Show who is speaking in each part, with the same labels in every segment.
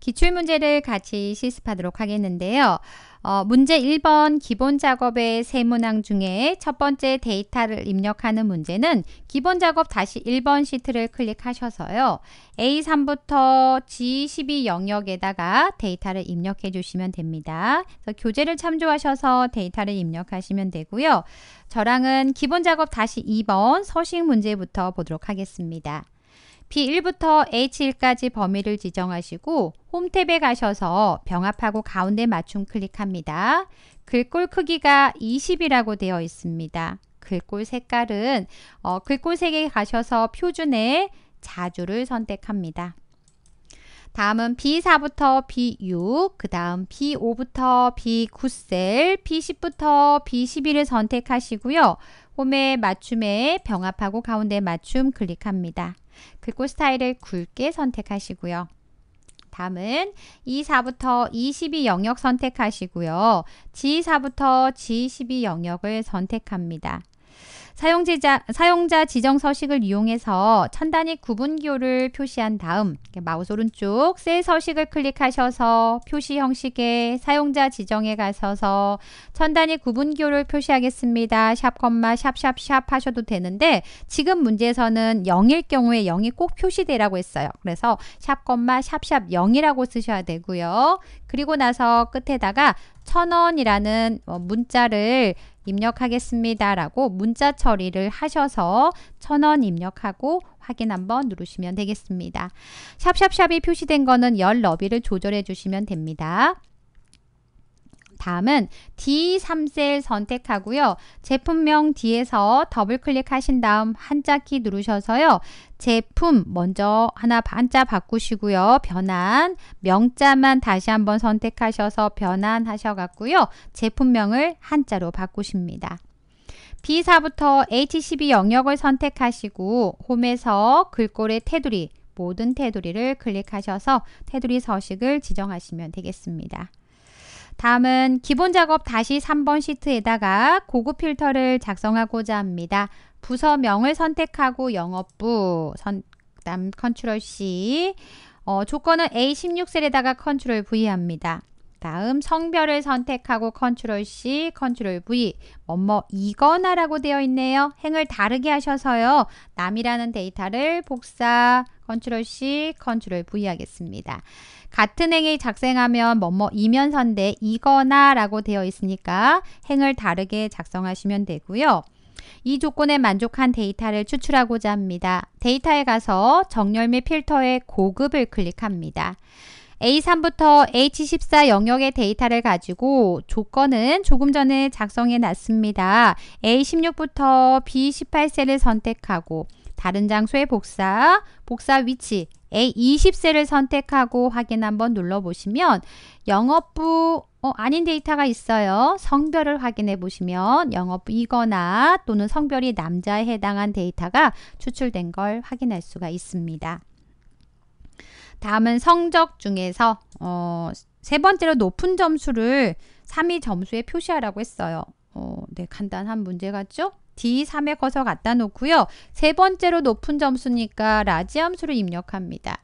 Speaker 1: 기출문제를 같이 실습하도록 하겠는데요. 어, 문제 1번 기본 작업의 세 문항 중에 첫 번째 데이터를 입력하는 문제는 기본 작업 다시 1번 시트를 클릭하셔서요. A3부터 G12 영역에다가 데이터를 입력해 주시면 됩니다. 그래서 교재를 참조하셔서 데이터를 입력하시면 되고요. 저랑은 기본 작업 다시 2번 서식 문제부터 보도록 하겠습니다. B1부터 H1까지 범위를 지정하시고 홈 탭에 가셔서 병합하고 가운데 맞춤 클릭합니다. 글꼴 크기가 20이라고 되어 있습니다. 글꼴 색깔은 어, 글꼴 색에 가셔서 표준의 자주를 선택합니다. 다음은 B4부터 B6, 그 다음 B5부터 B9셀, B10부터 B11을 선택하시고요. 홈에 맞춤에 병합하고 가운데 맞춤 클릭합니다. 그리 스타일을 굵게 선택하시고요. 다음은 e 4부터 e 1 2 영역 선택하시고요. G4부터 G12 영역을 선택합니다. 사용자, 사용자 지정 서식을 이용해서 천단위 구분기호를 표시한 다음 마우스 오른쪽 셀 서식을 클릭하셔서 표시 형식의 사용자 지정에 가셔서 천단위 구분기호를 표시하겠습니다. 샵, 콤마, 샵, 샵, 샵 하셔도 되는데 지금 문제에서는 0일 경우에 0이 꼭 표시되라고 했어요. 그래서 샵, 콤마, 샵, 샵 0이라고 쓰셔야 되고요. 그리고 나서 끝에다가 천원이라는 어, 문자를 입력하겠습니다. 라고 문자 처리를 하셔서 천원 입력하고 확인 한번 누르시면 되겠습니다. 샵샵샵이 표시된 거는 열 너비를 조절해 주시면 됩니다. 다음은 D3셀 선택하고요. 제품명 뒤에서 더블 클릭하신 다음 한자키 누르셔서요. 제품 먼저 하나 반자 바꾸시고요. 변환, 명자만 다시 한번 선택하셔서 변환하셔갖고요. 제품명을 한자로 바꾸십니다. B4부터 H12 영역을 선택하시고 홈에서 글꼴의 테두리, 모든 테두리를 클릭하셔서 테두리 서식을 지정하시면 되겠습니다. 다음은 기본 작업 다시 3번 시트에다가 고급 필터를 작성하고자 합니다. 부서명을 선택하고 영업부, 선, 다음 컨트롤 C, 어, 조건은 A16셀에다가 컨트롤 V 합니다. 다음 성별을 선택하고 컨트롤 C, 컨트롤 V, 뭐뭐 이거나라고 되어 있네요. 행을 다르게 하셔서요. 남이라는 데이터를 복사, 컨트롤 C, 컨트롤 V 하겠습니다. 같은 행이 작성하면 뭐 뭐 이면선데 이거나 라고 되어 있으니까 행을 다르게 작성하시면 되고요. 이 조건에 만족한 데이터를 추출하고자 합니다. 데이터에 가서 정렬 및 필터의 고급을 클릭합니다. A3부터 H14 영역의 데이터를 가지고 조건은 조금 전에 작성해 놨습니다. A16부터 B18셀을 선택하고 다른 장소의 복사, 복사 위치 a 2 0세를 선택하고 확인 한번 눌러보시면 영업부 어, 아닌 데이터가 있어요. 성별을 확인해 보시면 영업이거나 또는 성별이 남자에 해당한 데이터가 추출된 걸 확인할 수가 있습니다. 다음은 성적 중에서 어, 세 번째로 높은 점수를 3위 점수에 표시하라고 했어요. 어, 네, 간단한 문제 같죠? D3에 커서 갖다 놓고요. 세 번째로 높은 점수니까 라지 함수를 입력합니다.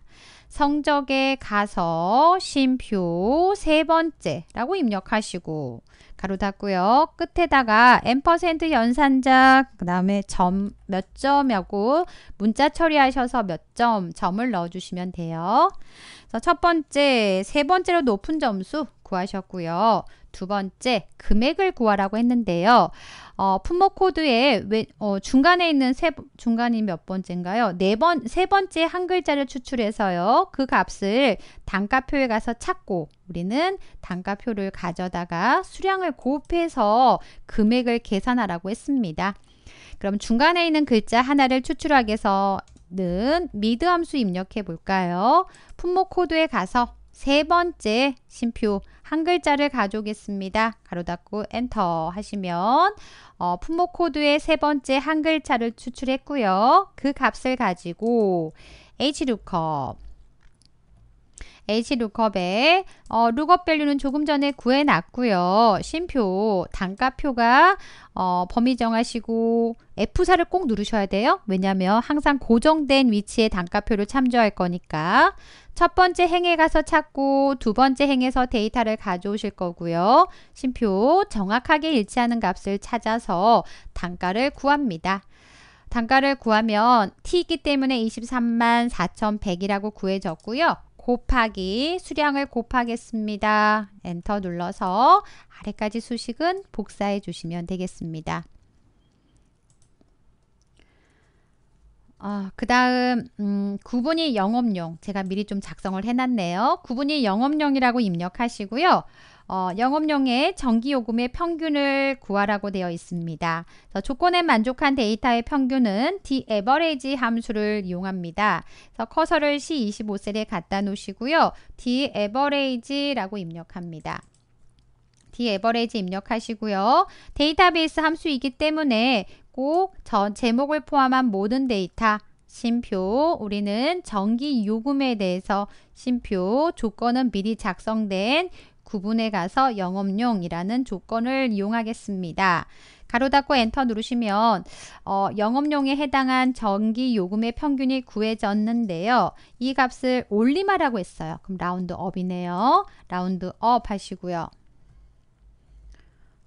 Speaker 1: 성적에 가서 쉼표 세 번째라고 입력하시고 가로 닫고요. 끝에다가 n% 연산자 그 다음에 점 몇 점하고 문자 처리하셔서 몇 점 점을 넣어주시면 돼요. 그래서 첫 번째, 세 번째로 높은 점수 구하셨고요. 두 번째, 금액을 구하라고 했는데요. 어, 품목 코드의 어, 중간에 있는 세, 중간이 몇 번째인가요? 네 번, 세 번째 한 글자를 추출해서요. 그 값을 단가표에 가서 찾고 우리는 단가표를 가져다가 수량을 곱해서 금액을 계산하라고 했습니다. 그럼 중간에 있는 글자 하나를 추출하기 위해서는 미드 함수 입력해 볼까요? 품목 코드에 가서 세 번째 심표 한 글자를 가져오겠습니다. 가로 닫고 엔터 하시면 어, 품목 코드의 세 번째 한 글자를 추출했고요. 그 값을 가지고 h l o h 룩업의 어, 룩업 밸류는 조금 전에 구해놨고요. 심표, 단가표가 어, 범위 정하시고 F4를 꼭 누르셔야 돼요. 왜냐하면 항상 고정된 위치에 단가표를 참조할 거니까 첫 번째 행에 가서 찾고 두 번째 행에서 데이터를 가져오실 거고요. 심표 정확하게 일치하는 값을 찾아서 단가를 구합니다. 단가를 구하면 t이기 때문에 2 3 4,100이라고 구해졌고요. 곱하기 수량을 곱하겠습니다. 엔터 눌러서 아래까지 수식은 복사해 주시면 되겠습니다. 어, 그 다음 음, 구분이 영업용 제가 미리 좀 작성을 해놨네요. 구분이 영업용이라고 입력하시고요. 어, 영업용의 전기요금의 평균을 구하라고 되어 있습니다. 조건에 만족한 데이터의 평균은 D-Average 함수를 이용합니다. 그래서 커서를 C25셀에 갖다 놓으시고요. D-Average라고 입력합니다. D-Average 입력하시고요. 데이터베이스 함수이기 때문에 꼭 전 제목을 포함한 모든 데이터 심표 우리는 전기 요금에 대해서 심표 조건은 미리 작성된 구분에 가서 영업용이라는 조건을 이용하겠습니다. 가로 닫고 엔터 누르시면 어, 영업용에 해당한 전기 요금의 평균이 구해졌는데요. 이 값을 올리마라고 했어요. 그럼 라운드업이네요. 라운드업 하시고요.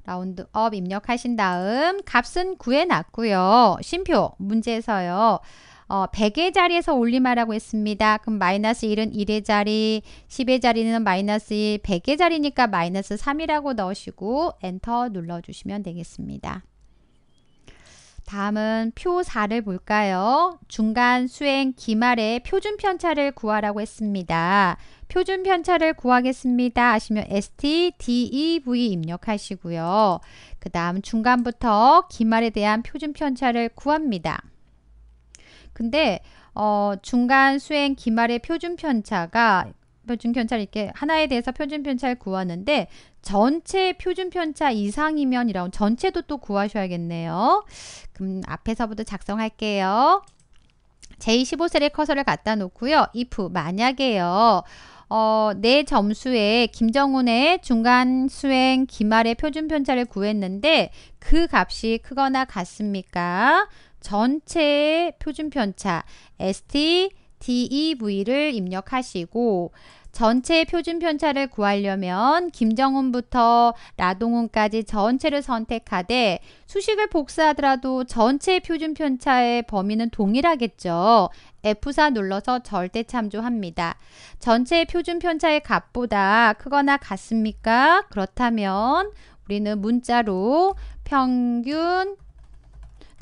Speaker 1: 라운드업 입력하신 다음 값은 구해놨고요. 심표 문제에서요. 어, 100의 자리에서 올림하라고 했습니다. 그럼 마이너스 1은 1의 자리, 10의 자리는 마이너스 1, 100의 자리니까 마이너스 3이라고 넣으시고 엔터 눌러주시면 되겠습니다. 다음은 표 4를 볼까요? 중간 수행 기말의 표준 편차를 구하라고 했습니다. 표준 편차를 구하겠습니다. 아시면 ST, DEV 입력하시고요. 그 다음 중간부터 기말에 대한 표준 편차를 구합니다. 근데 어, 중간 수행 기말의 표준 편차가 표준 편차를 이렇게 하나에 대해서 표준 편차를 구하는데 전체 표준 편차 이상이면 이라고 전체도 또 구하셔야겠네요. 그럼 앞에서부터 작성할게요. 제25셀에 커서를 갖다 놓고요. if 만약에요. 어, 내 점수에 김정훈의 중간 수행 기말의 표준 편차를 구했는데 그 값이 크거나 같습니까? 전체의 표준 편차 ST, DEV를 입력하시고 전체 표준 편차를 구하려면 김정훈부터 라동훈까지 전체를 선택하되 수식을 복사하더라도 전체 표준 편차의 범위는 동일하겠죠. F4 눌러서 절대 참조합니다. 전체 표준 편차의 값보다 크거나 같습니까? 그렇다면 우리는 문자로 평균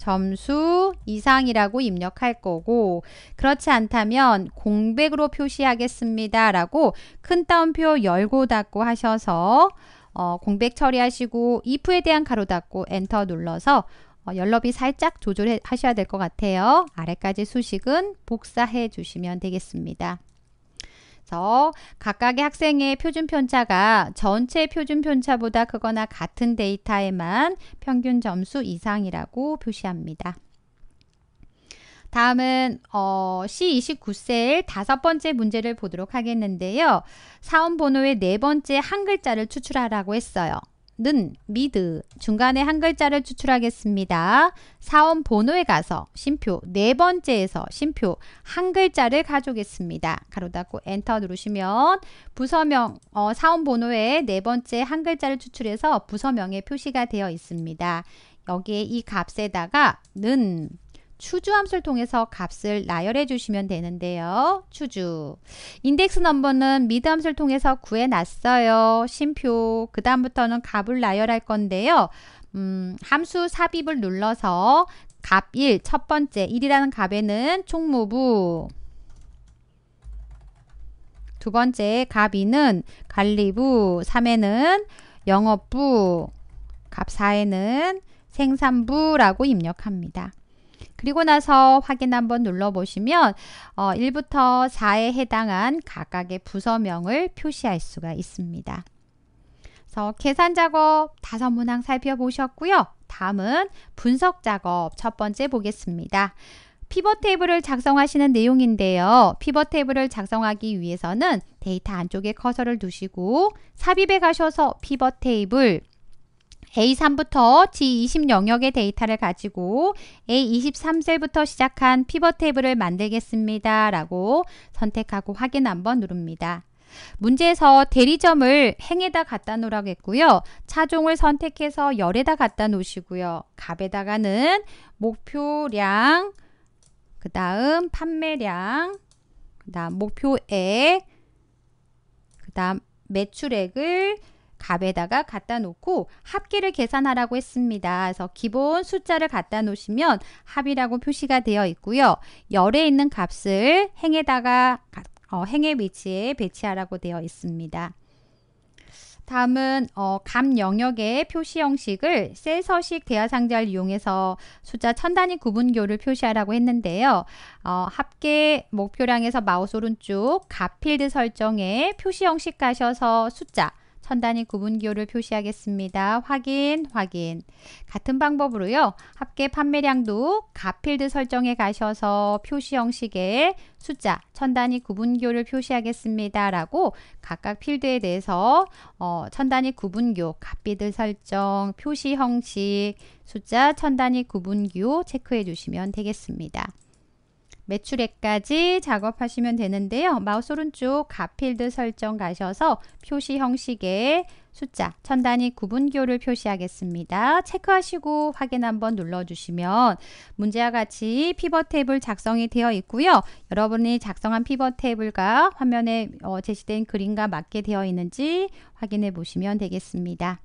Speaker 1: 점수 이상이라고 입력할 거고 그렇지 않다면 공백으로 표시하겠습니다 라고 큰 따옴표 열고 닫고 하셔서 어, 공백 처리하시고 if에 대한 가로 닫고 엔터 눌러서 어, 연럽이 살짝 조절하셔야 될 것 같아요. 아래까지 수식은 복사해 주시면 되겠습니다. 따라서 각각의 학생의 표준 편차가 전체 표준 편차보다 크거나 같은 데이터에만 평균 점수 이상이라고 표시합니다. 다음은 어, C29셀 다섯 번째 문제를 보도록 하겠는데요. 사원 번호의 네 번째 한 글자를 추출하라고 했어요. 는 미드 중간에 한 글자를 추출하겠습니다. 사원 번호에 가서 심표 네 번째에서 심표 한 글자를 가져오겠습니다. 가로 닫고 엔터 누르시면 부서명 어, 사원 번호에 네 번째 한 글자를 추출해서 부서명에 표시가 되어 있습니다. 여기에 이 값에다가 는 추주함수를 통해서 값을 나열해 주시면 되는데요. 추주. 인덱스 넘버는 미드함수를 통해서 구해놨어요. 심표. 그 다음부터는 값을 나열할 건데요. 음, 함수 삽입을 눌러서 값 1, 첫 번째 1이라는 값에는 총무부 두 번째 값 2는 관리부 3에는 영업부 값 4에는 생산부라고 입력합니다. 그리고 나서 확인 한번 눌러보시면 어, 1부터 4에 해당한 각각의 부서명을 표시할 수가 있습니다. 그래서 계산 작업 다섯 문항 살펴보셨고요. 다음은 분석 작업 첫 번째 보겠습니다. 피벗 테이블을 작성하시는 내용인데요. 피벗 테이블을 작성하기 위해서는 데이터 안쪽에 커서를 두시고 삽입에 가셔서 피벗 테이블 A3부터 G20 영역의 데이터를 가지고 A23셀부터 시작한 피벗 테이블을 만들겠습니다. 라고 선택하고 확인 한번 누릅니다. 문제에서 대리점을 행에다 갖다 놓으라고 했고요. 차종을 선택해서 열에다 갖다 놓으시고요. 갑에다가는 목표량, 그 다음 판매량, 그 다음 목표액, 그 다음 매출액을 값에다가 갖다 놓고 합계를 계산하라고 했습니다. 그래서 기본 숫자를 갖다 놓으시면 합이라고 표시가 되어 있고요. 열에 있는 값을 행에다가 어, 행의 위치에 배치하라고 되어 있습니다. 다음은 어, 감 영역의 표시 형식을 셀 서식 대화 상자를 이용해서 숫자 천 단위 구분교를 표시하라고 했는데요. 어, 합계 목표량에서 마우스 오른쪽 값 필드 설정에 표시 형식 가셔서 숫자 선단위 구분기호를 표시하겠습니다. 확인, 확인. 같은 방법으로요. 합계 판매량도 가필드 설정에 가셔서 표시 형식의 숫자, 천단위 구분기호를 표시하겠습니다. 라고 각각 필드에 대해서 어, 천단위 구분기호, 가필드 설정, 표시 형식, 숫자, 천단위 구분기호 체크해 주시면 되겠습니다. 매출액까지 작업하시면 되는데요. 마우스 오른쪽 가필드 설정 가셔서 표시 형식의 숫자, 천 단위 구분교를 표시하겠습니다. 체크하시고 확인 한번 눌러주시면 문제와 같이 피벗 테이블 작성이 되어 있고요. 여러분이 작성한 피벗 테이블과 화면에 어, 제시된 그림과 맞게 되어 있는지 확인해 보시면 되겠습니다.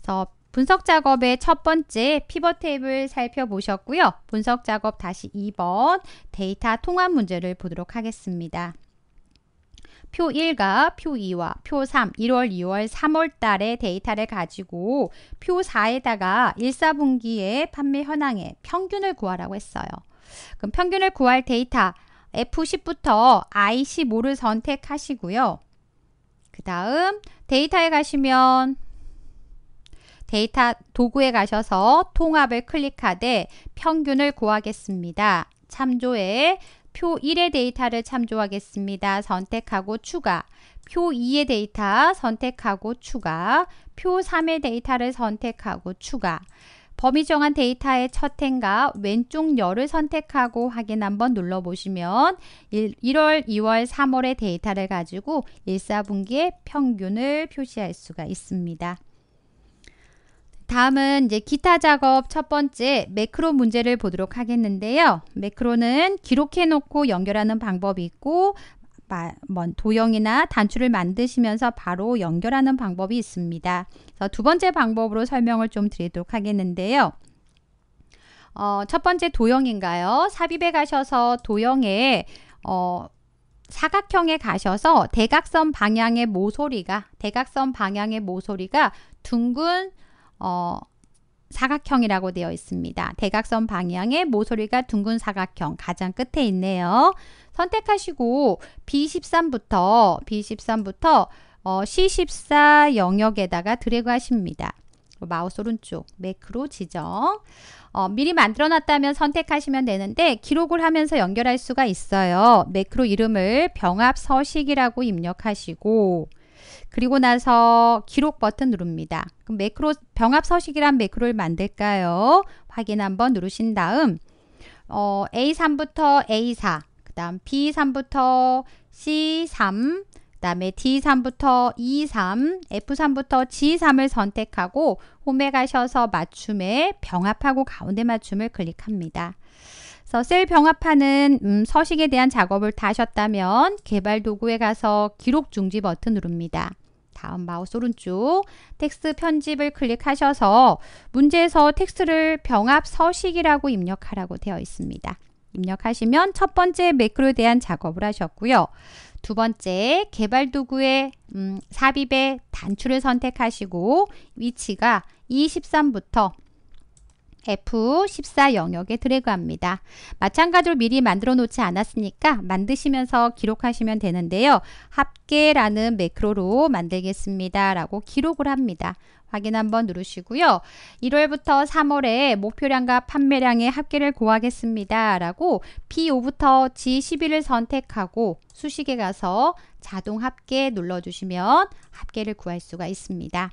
Speaker 1: 그래서 분석 작업의 첫 번째 피벗 테이블 살펴보셨고요. 분석 작업 다시 2번 데이터 통합 문제를 보도록 하겠습니다. 표 1과 표 2와 표 3, 1월, 2월, 3월 달의 데이터를 가지고 표 4에다가 1 4분기의 판매 현황의 평균을 구하라고 했어요. 그럼 평균을 구할 데이터 F10부터 I15를 선택하시고요. 그 다음 데이터에 가시면 데이터 도구에 가셔서 통합을 클릭하되 평균을 구하겠습니다. 참조에 표 1의 데이터를 참조하겠습니다. 선택하고 추가 표 2의 데이터 선택하고 추가 표 3의 데이터를 선택하고 추가 범위 정한 데이터의 첫 행과 왼쪽 열을 선택하고 확인 한번 눌러보시면 1, 1월, 2월, 3월의 데이터를 가지고 1사분기의 평균을 표시할 수가 있습니다. 다음은 이제 기타 작업 첫 번째 매크로 문제를 보도록 하겠는데요. 매크로는 기록해 놓고 연결하는 방법이 있고 도형이나 단추를 만드시면서 바로 연결하는 방법이 있습니다. 두 번째 방법으로 설명을 좀 드리도록 하겠는데요. 어, 첫 번째 도형인가요? 삽입에 가셔서 도형에 어, 사각형에 가셔서 대각선 방향의 모서리가 대각선 방향의 모서리가 둥근 어, 사각형이라고 되어 있습니다. 대각선 방향의 모서리가 둥근 사각형 가장 끝에 있네요. 선택하시고 B13부터 B13부터 어, C14 영역에다가 드래그 하십니다. 마우스 오른쪽 매크로 지정 어, 미리 만들어 놨다면 선택하시면 되는데 기록을 하면서 연결할 수가 있어요. 매크로 이름을 병합 서식이라고 입력하시고 그리고 나서 기록 버튼 누릅니다. 그럼 매크로 병합 서식이란 매크로를 만들까요? 확인 한번 누르신 다음 어, A3부터 A4, 그 다음 B3부터 C3, 그 다음에 D3부터 E3, F3부터 G3을 선택하고 홈에 가셔서 맞춤에 병합하고 가운데 맞춤을 클릭합니다. 그래서 셀 병합하는 음, 서식에 대한 작업을 다 하셨다면 개발 도구에 가서 기록 중지 버튼 누릅니다. 다음 마우스 오른쪽 텍스트 편집을 클릭하셔서 문제에서 텍스트를 병합 서식이라고 입력하라고 되어 있습니다. 입력하시면 첫 번째 매크로에 대한 작업을 하셨고요. 두 번째 개발 도구의 음, 삽입의 단추를 선택하시고 위치가 23부터 F14 영역에 드래그합니다. 마찬가지로 미리 만들어 놓지 않았으니까 만드시면서 기록하시면 되는데요. 합계라는 매크로로 만들겠습니다. 라고 기록을 합니다. 확인 한번 누르시고요. 1월부터 3월에 목표량과 판매량의 합계를 구하겠습니다. 라고 P5부터 G11을 선택하고 수식에 가서 자동 합계 눌러주시면 합계를 구할 수가 있습니다.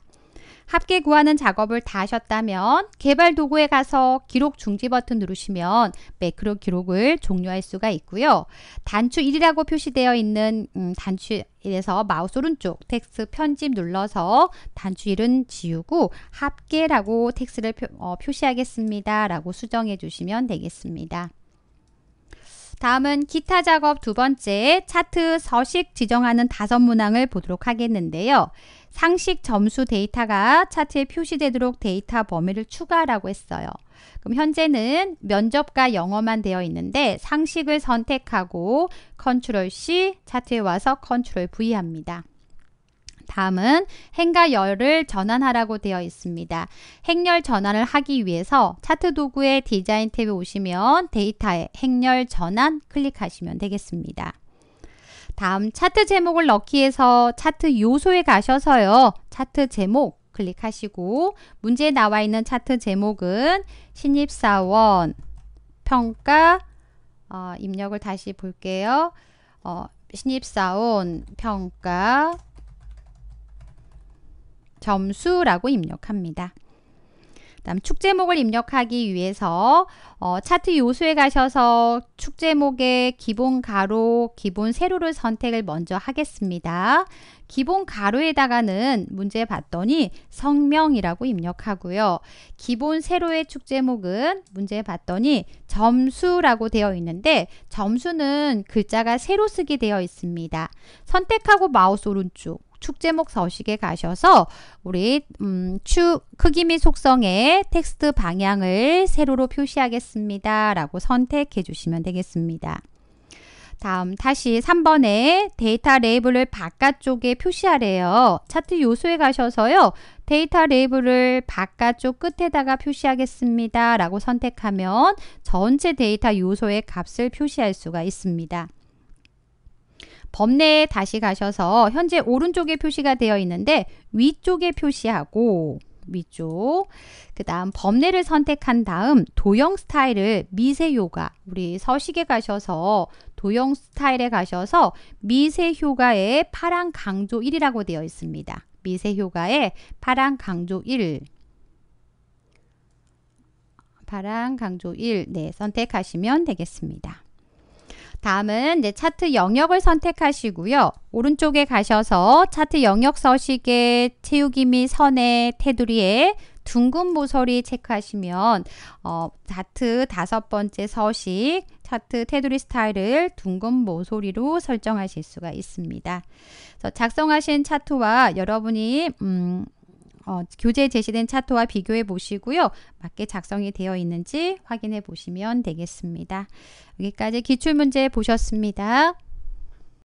Speaker 1: 합계 구하는 작업을 다 하셨다면 개발 도구에 가서 기록 중지 버튼 누르시면 매크로 기록을 종료할 수가 있고요. 단추 1이라고 표시되어 있는 음, 단추 1에서 마우스 오른쪽 텍스 편집 눌러서 단추 1은 지우고 합계라고 텍스를 표, 어, 표시하겠습니다. 라고 수정해 주시면 되겠습니다. 다음은 기타 작업 두 번째 차트 서식 지정하는 다섯 문항을 보도록 하겠는데요. 상식 점수 데이터가 차트에 표시되도록 데이터 범위를 추가라고 했어요. 그럼 현재는 면접과 영어만 되어 있는데 상식을 선택하고 컨트롤 C 차트에 와서 컨트롤 V 합니다. 다음은 행과 열을 전환하라고 되어 있습니다. 행렬 전환을 하기 위해서 차트 도구의 디자인 탭에 오시면 데이터에 행렬 전환 클릭하시면 되겠습니다. 다음 차트 제목을 넣기에서 차트 요소에 가셔서요. 차트 제목 클릭하시고 문제에 나와 있는 차트 제목은 신입사원 평가 어, 입력을 다시 볼게요. 어, 신입사원 평가 점수라고 입력합니다. 다음 축제목을 입력하기 위해서 어, 차트 요소에 가셔서 축제목의 기본 가로, 기본 세로를 선택을 먼저 하겠습니다. 기본 가로에다가는 문제 봤더니 성명이라고 입력하고요. 기본 세로의 축제목은 문제 봤더니 점수라고 되어 있는데 점수는 글자가 세로 쓰기 되어 있습니다. 선택하고 마우스 오른쪽 축제목 서식에 가셔서 우리 음, 추 크기 및 속성의 텍스트 방향을 세로로 표시하겠습니다. 라고 선택해 주시면 되겠습니다. 다음 다시 3번에 데이터 레이블을 바깥쪽에 표시하래요. 차트 요소에 가셔서요. 데이터 레이블을 바깥쪽 끝에다가 표시하겠습니다. 라고 선택하면 전체 데이터 요소의 값을 표시할 수가 있습니다. 범내에 다시 가셔서 현재 오른쪽에 표시가 되어 있는데 위쪽에 표시하고 위쪽 그 다음 범례를 선택한 다음 도형 스타일을 미세효과 우리 서식에 가셔서 도형 스타일에 가셔서 미세효과에 파랑 강조 1이라고 되어 있습니다. 미세효과에 파랑 강조 1 파랑 강조 1 네, 선택하시면 되겠습니다. 다음은 이제 차트 영역을 선택하시고요. 오른쪽에 가셔서 차트 영역 서식의 채우기 및 선의 테두리에 둥근 모서리 체크하시면 어, 차트 다섯 번째 서식 차트 테두리 스타일을 둥근 모서리로 설정하실 수가 있습니다. 작성하신 차트와 여러분이 음, 어, 교재에 제시된 차트와 비교해 보시고요. 맞게 작성이 되어 있는지 확인해 보시면 되겠습니다. 여기까지 기출문제 보셨습니다.